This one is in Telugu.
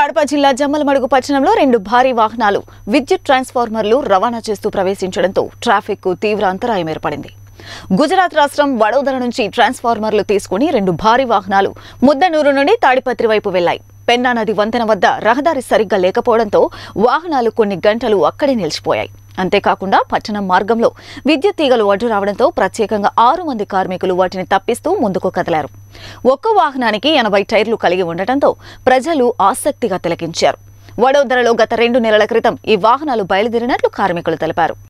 కడప జిల్లా జమ్మలమడుగు పట్టణంలో రెండు భారీ వాహనాలు విద్యుత్ ట్రాన్స్ఫార్మర్లు రవాణా చేస్తూ ప్రవేశించడంతో ట్రాఫిక్కు తీవ్ర అంతరాయం ఏర్పడింది గుజరాత్ రాష్ట్రం వడోదర నుంచి ట్రాన్స్ఫార్మర్లు తీసుకుని రెండు భారీ వాహనాలు ముద్దనూరు నుండి తాడిపత్రి వైపు వెళ్లాయి పెన్నా నది వంతెన వద్ద రహదారి సరిగ్గా లేకపోవడంతో వాహనాలు కొన్ని గంటలు అక్కడే నిలిచిపోయాయి అంతేకాకుండా పట్టణ మార్గంలో విద్యుత్ తీగలు అడ్డు రావడంతో ప్రత్యేకంగా ఆరు మంది కార్మికులు వాటిని తప్పిస్తూ ముందుకు కదిలారు ఒక్క వాహనానికి ఎనభై టైర్లు కలిగి ఉండటంతో ప్రజలు ఆసక్తిగా తిలకించారు వడోదరలో గత రెండు నెలల క్రితం ఈ వాహనాలు బయలుదేరినట్లు కార్మికులు తెలిపారు